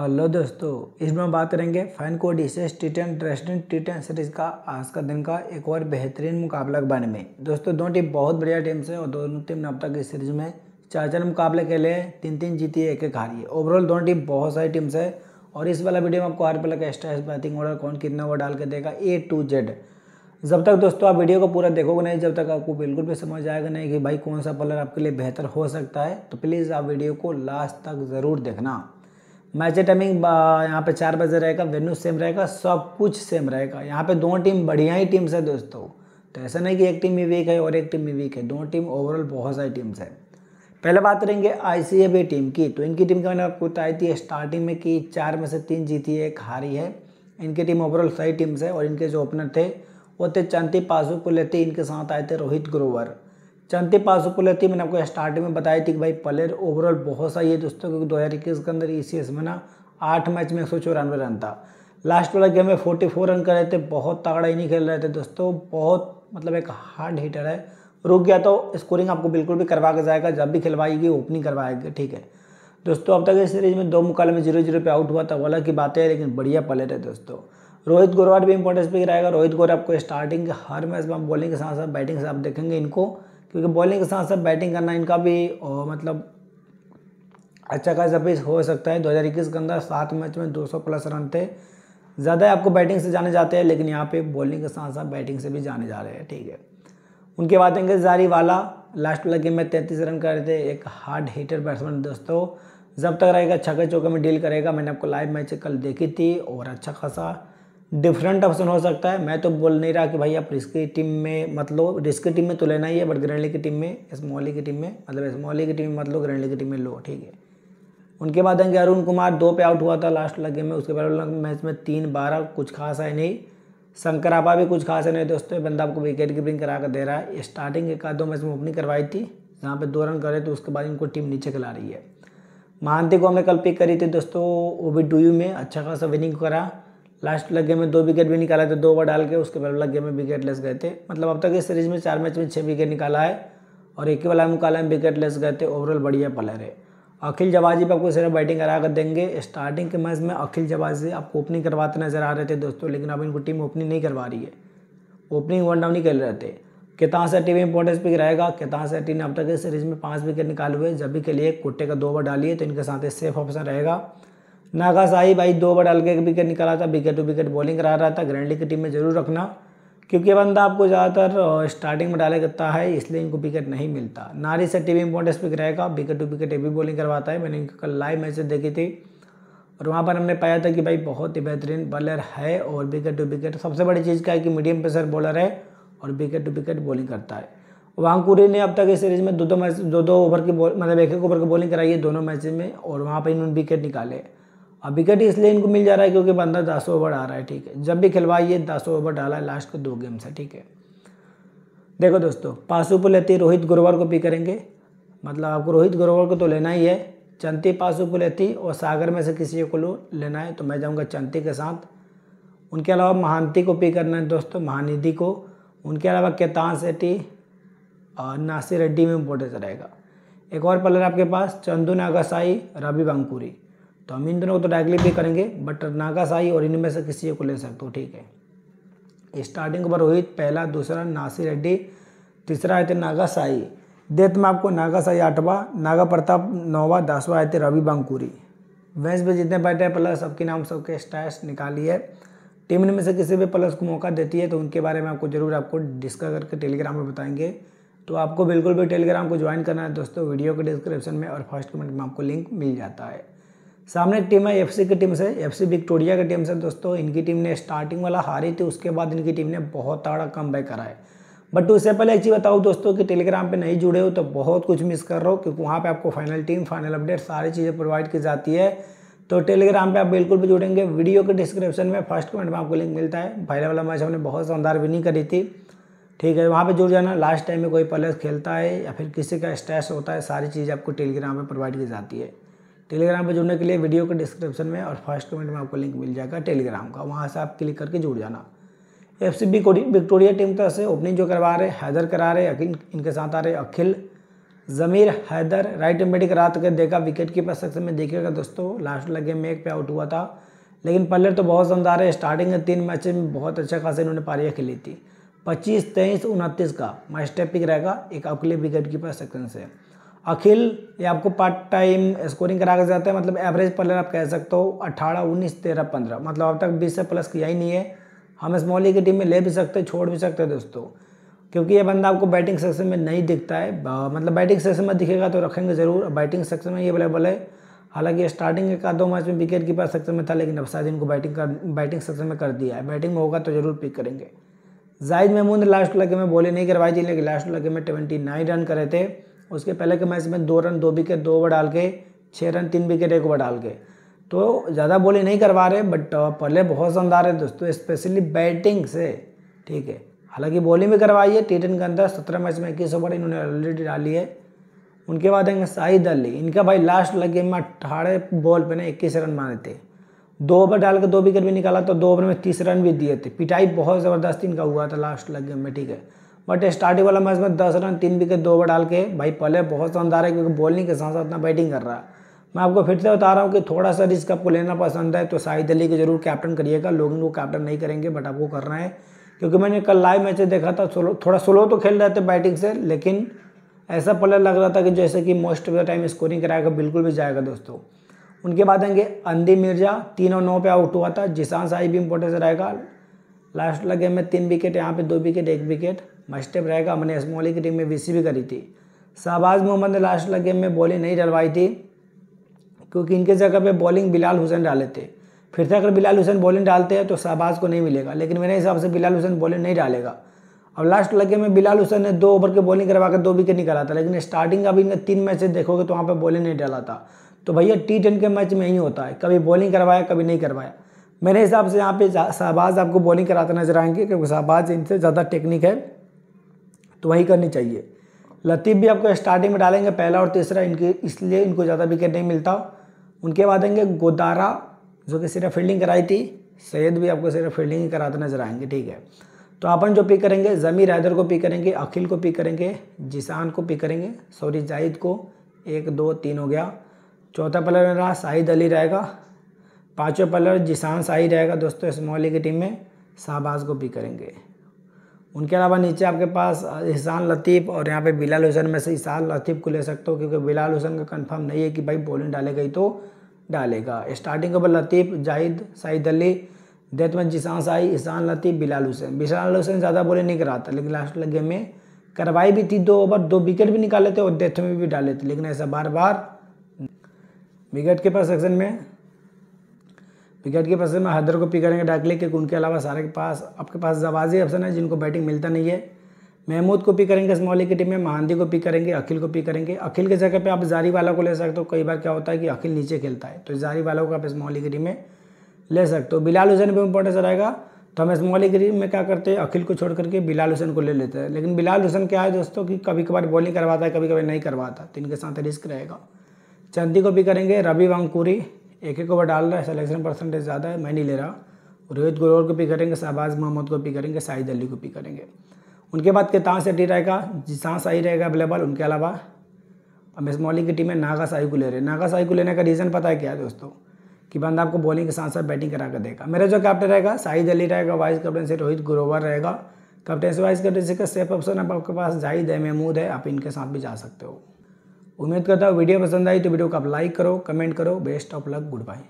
hello दोस्तों इसमें हम बात करेंगे फाइन कोडिसेस टिटन ड्रेस्टन टिटन सीरीज का आज का दिन का एक और बेहतरीन मुकाबला के बारे में दोस्तों दोनों टीम बहुत बढ़िया टीम से और दोनों टीम ने अब तक इस सीरीज में चार चार मुकाबले खेले तीन तीन जीती है एक एक हारी है ओवरऑल दोनों टीम बहुत सारी टीम्स है और इस वाला वीडियो में आपको हर पल का एक्स्ट्रा बैटिंग ऑर्डर कौन कितना ओवर डाल के देगा ए टू जेड जब तक दोस्तों आप वीडियो को पूरा देखोगे नहीं जब तक आपको बिल्कुल भी समझ आएगा नहीं कि भाई कौन सा पलर आपके लिए बेहतर हो सकता है तो प्लीज़ आप वीडियो को लास्ट तक ज़रूर देखना मैच टाइमिंग यहाँ पे चार बजे रहेगा वेन्यू सेम रहेगा सब कुछ सेम रहेगा यहाँ पे दोनों टीम बढ़िया ही टीम्स है दोस्तों तो ऐसा नहीं कि एक टीम ही वीक है और एक टीम ही वीक है दो टीम ओवरऑल बहुत सारी टीम्स है पहले बात करेंगे आई टीम की तो इनकी टीम का मैंने आपको बताई थी स्टार्टिंग में कि चार में से तीन जीती है एक हारी है इनकी टीम ओवरऑल सही टीम्स है और इनके जो ओपनर थे वो थे चंती पासू को लेते इनके साथ आए थे रोहित ग्रोवर चंती तो थी मैंने आपको स्टार्टिंग में बताई थी कि भाई प्लेयर ओवरऑल बहुत सही है दोस्तों क्योंकि दो हज़ार इक्कीस के अंदर ई e में ना आठ मैच में एक सौ चौरानवे रन था लास्ट वाला गेम में फोर्टी फोर रन कर रहे थे बहुत तगड़ा नहीं खेल रहे थे दोस्तों बहुत मतलब एक हार्ड हीटर है रुक गया तो स्कोरिंग आपको बिल्कुल भी करवा के जाएगा जब भी खिलवाएगी ओपनिंग करवाएगी ठीक है दोस्तों अब तक इस सीरीज में दो मुकाबले में जीरो जीरो पे आउट हुआ था वाला की बातें है लेकिन बढ़िया प्लेयर है दोस्तों रोहित गोरवाड भी इंपॉर्टेंस पे रहेगा रोहित गोरा आपको स्टार्टिंग के हर मैच में बॉलिंग के साथ साथ बैटिंग के साथ देखेंगे इनको क्योंकि बॉलिंग के साथ साथ बैटिंग करना इनका भी ओ, मतलब अच्छा खासा पेस हो सकता है 2021 के अंदर सात मैच में 200 प्लस रन थे ज़्यादा आपको बैटिंग से जाने जाते हैं लेकिन यहाँ पे बॉलिंग के साथ साथ बैटिंग से भी जाने जा रहे हैं ठीक है उनके बाद आएंगे वाला लास्ट वाला गेम में तैंतीस रन कर रहे थे एक हार्ड हीटर बैट्समैन दोस्तों जब तक रहेगा छक्के चौके में डील करेगा मैंने आपको लाइव मैच कल देखी थी और अच्छा खासा डिफरेंट ऑप्शन हो सकता है मैं तो बोल नहीं रहा कि भाई आप रिस्क की टीम में मतलब रिस्क की टीम में तो लेना ही है बट ग्रैंडली की टीम में स्मॉली की टीम में मतलब स्मॉली की टीम में मतलब ग्रैंडली की टीम में लो ठीक है उनके बाद आएंगे अरुण कुमार दो पे आउट हुआ था लास्ट लगे में उसके बाद मैच में तीन बारह कुछ खास है नहीं शंकर आपा भी कुछ खास है नहीं दोस्तों बंदा आपको विकेट कीपिंग करा कर दे रहा है स्टार्टिंग एक आधो दो मैच में ओपनिंग करवाई थी जहाँ पे दो रन करे तो उसके बाद इनको टीम नीचे खिला रही है महानती को हमने कल पिक करी थी दोस्तों वो भी डू में अच्छा खासा विनिंग करा लास्ट लग में दो विकेट भी निकाला थे दो ओवर डाल के उसके बाद लग में विकेट लेस गए थे मतलब अब तक इस सीरीज में चार मैच में छः विकेट निकाला है और एक ही वाला मुकाला में विकेट लेस गए थे ओवरऑल बढ़िया प्लेयर है अखिल जवाजी पर आपको सिर्फ बैटिंग करा कर देंगे स्टार्टिंग के मैच में अखिल जवाजी आपको ओपनिंग करवाते नजर आ रहे थे दोस्तों लेकिन अब इनको टीम ओपनिंग नहीं करवा रही है ओपनिंग वन डाउन ही खेल रहे थे कितना सेट्टी में इंपॉर्टेंस पिक रहेगा केतान सेट्टी ने अब तक इस सीरीज में पाँच विकेट निकाले हुए जब भी के लिए कुट्टे का दो ओवर डालिए तो इनके साथ सेफ ऑप्शन रहेगा नागासाही भाई दो अलग हल्के विकेट निकाला था विकेट टू विकेट बॉलिंग करा रहा था ग्रैंडली की टीम में जरूर रखना क्योंकि बंदा आपको ज़्यादातर स्टार्टिंग में डाले करता है इसलिए इनको विकेट नहीं मिलता नारी से टीवी इम्पोर्टेंस पिक रहेगा विकेट टू विकेट भी बॉलिंग करवाता है मैंने इनको कल लाइव मैचेस देखी थी और वहाँ पर हमने पाया था कि भाई बहुत ही बेहतरीन बॉलर है और विकेट टू विकेट सबसे बड़ी चीज़ का है कि मीडियम प्रेशर बॉलर है और विकेट टू विकेट बॉलिंग करता है वांगकुरी ने अब तक इस सीरीज में दो दो मैच दो दो ओवर की मतलब एक एक ओवर की बॉलिंग कराई है दोनों मैचेज में और वहाँ पर इन्होंने विकेट निकाले अब विकेट इसलिए इनको मिल जा रहा है क्योंकि बंदा दस ओवर आ रहा है ठीक है जब भी खिलवाइए दस ओवर डाला है लास्ट को दो गेम से ठीक है देखो दोस्तों पासुपुलेती रोहित गुरुवार को भी करेंगे मतलब आपको रोहित गुरुवार को तो लेना ही है चंती पासुपुलेती और सागर में से किसी को लेना है तो मैं जाऊँगा चंती के साथ उनके अलावा महानती को पी करना है दोस्तों महानिधि को उनके अलावा केतान सेट्टी और नासिर रेड्डी में इम्पोर्टेंस अच्छा रहेगा एक और प्लेयर आपके पास चंदू नागासाई रवि बंकुरी तो हम इन दोनों को तो डायरेक्टली पे करेंगे बट नागासाई और इनमें से किसी को ले सकते हो ठीक है स्टार्टिंग पर रोहित पहला दूसरा नासिर रेड्डी तीसरा आए थे नागासाई डेथ तो में आपको नागासाई आठवा नागा प्रताप नौवा दसवा आए थे रवि बांकुरी वेंस पे जितने बैठे हैं प्लस सबके नाम सबके स्टैस निकाली है टीम इनमें से किसी भी प्लस को मौका देती है तो उनके बारे में आपको ज़रूर आपको डिस्कस करके टेलीग्राम में बताएंगे तो आपको बिल्कुल भी टेलीग्राम को ज्वाइन करना है दोस्तों वीडियो के डिस्क्रिप्शन में और फर्स्ट कमेंट में आपको लिंक मिल जाता है सामने टीम है एफसी की टीम से एफसी विक्टोरिया की टीम से दोस्तों इनकी टीम ने स्टार्टिंग वाला हारी थी उसके बाद इनकी टीम ने बहुत ताड़ा कम बैक करा है बट उससे पहले एक चीज़ बताओ दोस्तों कि टेलीग्राम पे नहीं जुड़े हो तो बहुत कुछ मिस कर रहे हो क्योंकि वहाँ पे आपको फाइनल टीम फाइनल अपडेट सारी चीज़ें प्रोवाइड की जाती है तो टेलीग्राम पे आप बिल्कुल भी जुड़ेंगे वीडियो के डिस्क्रिप्शन में फर्स्ट कमेंट में आपको लिंक मिलता है पहले वाला मैच हमने बहुत शानदार विनिंग करी थी ठीक है वहाँ पर जुड़ जाना लास्ट टाइम में कोई प्लेयर खेलता है या फिर किसी का स्ट्रेस होता है सारी चीज़ आपको टेलीग्राम पर प्रोवाइड की जाती है टेलीग्राम पर जुड़ने के लिए वीडियो के डिस्क्रिप्शन में और फर्स्ट कमेंट में आपको लिंक मिल जाएगा टेलीग्राम का वहाँ से आप क्लिक करके जुड़ जाना F C B Victoria team तरफ से ओपनिंग जो करवा रहे हैदर करा रहे अखिल इनके साथ आ रहे अखिल ज़मीर हैदर राइट बैटिंग रात कर देखा विकेट कीपर सेक्शन में देखिएगा दोस्तों लास्ट लगे में एक पे आउट हुआ था लेकिन पल्लर तो बहुत आ है स्टार्टिंग के तीन मैच में बहुत अच्छा खासा इन्होंने पारियाँ खेली थी पच्चीस तेईस उनतीस का माइस्टेपिक पिक रहेगा एक अगले विकेट कीपर सेक्शन से अखिल ये आपको पार्ट टाइम स्कोरिंग करा के जाता है मतलब एवरेज प्लेयर आप कह सकते हो अट्ठारह उन्नीस तेरह पंद्रह मतलब अब तक बीस से प्लस किया ही नहीं है हम स्मॉली की टीम में ले भी सकते छोड़ भी सकते दोस्तों क्योंकि ये बंदा आपको बैटिंग सेक्शन में नहीं दिखता है मतलब बैटिंग सेक्शन में दिखेगा तो रखेंगे ज़रूर बैटिंग सेक्शन में ये अवेलेबल है हालांकि स्टार्टिंग का दो मैच में विकेट कीपर सेक्शन में था लेकिन अब शायद इनको बैटिंग कर बैटिंग सेक्शन में कर दिया है बैटिंग में होगा तो ज़रूर पिक करेंगे जाहिद महमूद लास्ट लगे में बॉलिंग नहीं करवाई थी लेकिन लास्ट लगे में ट्वेंटी नाइन रन करे थे उसके पहले के मैच में दो रन दो विकेट दो ओवर डाल के छः रन तीन विकेट एक ओवर डाल के तो ज़्यादा बॉलिंग नहीं करवा रहे बट पहले बहुत शानदार है दोस्तों स्पेशली बैटिंग से ठीक है हालांकि बॉलिंग भी करवाई है टी के अंदर सत्रह मैच में इक्कीस ओवर इन्होंने ऑलरेडी डाली है उनके बाद आएंगे शाहिद अली इनका भाई लास्ट लग गेम में अठारह बॉल पर ना इक्कीस रन मारे थे दो ओवर डाल के दो विकेट भी निकाला तो दो ओवर में तीस रन भी दिए थे पिटाई बहुत ज़बरदस्त इनका हुआ था लास्ट लग गेम में ठीक है बट स्टार्टिंग वाला मैच में दस रन तीन विकेट दो ओवर डाल के भाई पहले बहुत शानदार है क्योंकि बॉलिंग के साथ साथ अपना बैटिंग कर रहा है मैं आपको फिर से बता रहा हूँ कि थोड़ा सा रिस्क आपको लेना पसंद है तो शाहिद अली को जरूर कैप्टन करिएगा लोग इनको कैप्टन नहीं करेंगे बट आपको करना है क्योंकि मैंने कल लाइव मैच देखा था थोड़ा स्लो तो खेल रहे थे बैटिंग से लेकिन ऐसा पलर लग रहा था कि जैसे कि most of the time scoring कराएगा बिल्कुल भी जाएगा दोस्तों उनके बाद आएंगे अंदी मिर्जा तीन और नौ पे आउट हुआ था जिसान साहिब भी इम्पोर्टेंस रहेगा लास्ट लगे में तीन विकेट यहाँ पे दो विकेट एक विकेट मस्टेप रहेगा हमने असमोली की टीम में बीसी भी करी थी शाहबाज मोहम्मद ने लास्ट गेम में बॉलिंग नहीं डलवाई थी क्योंकि इनके जगह पे बॉलिंग बिलाल हुसैन डाले थे फिर से अगर बिलाल हुसैन बॉलिंग डालते हैं तो शाहबाज को नहीं मिलेगा लेकिन मेरे हिसाब से बिलाल हुसैन बॉलिंग नहीं डालेगा अब लास्ट लगे में बिलाल हुसैन ने दो ओवर के बॉलिंग करवा कर दो विकेट निकाला था लेकिन स्टार्टिंग का भी इनका तीन मैच देखोगे तो वहाँ पर बॉलिंग नहीं डाला था तो भैया टी के मैच में ही होता है कभी बॉलिंग करवाया कभी नहीं करवाया मेरे हिसाब से यहाँ पे शाहबाज आपको बॉलिंग कराते नजर आएंगे क्योंकि शाहबाज इनसे ज़्यादा टेक्निक है तो वही करनी चाहिए लतीफ़ भी आपको स्टार्टिंग में डालेंगे पहला और तीसरा इनके इसलिए इनको ज़्यादा विकेट नहीं मिलता उनके बाद आएंगे गोदारा जो कि सिर्फ फील्डिंग कराई थी सैयद भी आपको सिर्फ फील्डिंग ही कराते नजर आएंगे ठीक है तो अपन जो पिक करेंगे ज़मीर हैदर को पिक करेंगे अखिल को पिक करेंगे जिसान को पिक करेंगे सॉरी जाहिद को एक दो तीन हो गया चौथा प्लेयर में रहा शाहिद अली रहेगा पाँचवा प्लेयर जिसान शाही रहेगा दोस्तों इस मोहली की टीम में शाहबाज को पिक करेंगे उनके अलावा नीचे आपके पास एहसान लतीफ़ और यहाँ पे बिलाल हुसैन में से इसान लतीफ़ को ले सकते हो क्योंकि बिलाल हुसैन का कंफर्म नहीं है कि भाई बॉलिंग डाले गई तो डालेगा स्टार्टिंग के बाद लतीफ़ जाहिद साहिद अली डेथ में जिसान साई ईशान लतीफ़ बिलाल हुसैन बिलाल हुसैन ज़्यादा बॉलिंग नहीं करा था लेकिन लास्ट गेम में करवाई भी थी दो ओवर दो विकेट भी निकाले थे और डेथ में भी डाले थे लेकिन ऐसा बार बार विकेट के पास सेक्शन में विकेट के पास में हैदर को पिक करेंगे डायरेक्टली लेकिन उनके अलावा सारे के पास आपके पास जवाजी ऑप्शन है जिनको बैटिंग मिलता नहीं है महमूद को पिक करेंगे स्मॉली की टीम में महानदी को पिक करेंगे अखिल को पिक करेंगे अखिल के जगह पे आप जारी वाला को ले सकते हो कई बार क्या होता है कि अखिल नीचे खेलता है तो जारी वाला को आप स्मॉली की टीम में ले सकते हो बिलाल हुसैन भी इंपॉर्टेंस रहेगा तो हम स्मॉली की टीम में क्या करते हैं अखिल को छोड़ करके बिलाल हुसैन को ले लेते हैं लेकिन बिलाल हुसैन क्या है दोस्तों कि कभी कभार बॉलिंग करवाता है कभी कभार नहीं करवाता तो इनके साथ रिस्क रहेगा चंदी को भी करेंगे रवि वंकूरी एक एक ओवर डाल रहा है सलेक्शन परसेंटेज ज़्यादा है मैं नहीं ले रहा रोहित ग्रोवर को पिक करेंगे शहबाज मोहम्मद को पिक करेंगे शाहिद अली को पिक करेंगे उनके बाद केतान सेट्टी रहेगा जिसान शाही रहेगा अवेलेबल उनके अलावा एम मॉलिंग की टीम में नागा साहि को ले रहे हैं नागा साहि को लेने का रीज़न पता है क्या दोस्तों कि बंदा आपको बॉलिंग के साथ साथ बैटिंग करा कर देगा मेरा जो कैप्टन रहेगा शाहिद अली रहेगा वाइस कैप्टन से रोहित ग्रोवर रहेगा कैप्टन से वाइस कैप्टन से का सेफ ऑप्शन आपके पास जाहिद है महमूद है आप इनके साथ भी जा सकते हो उम्मीद करता हूँ वीडियो पसंद आई तो वीडियो को आप लाइक करो कमेंट करो best of luck good bye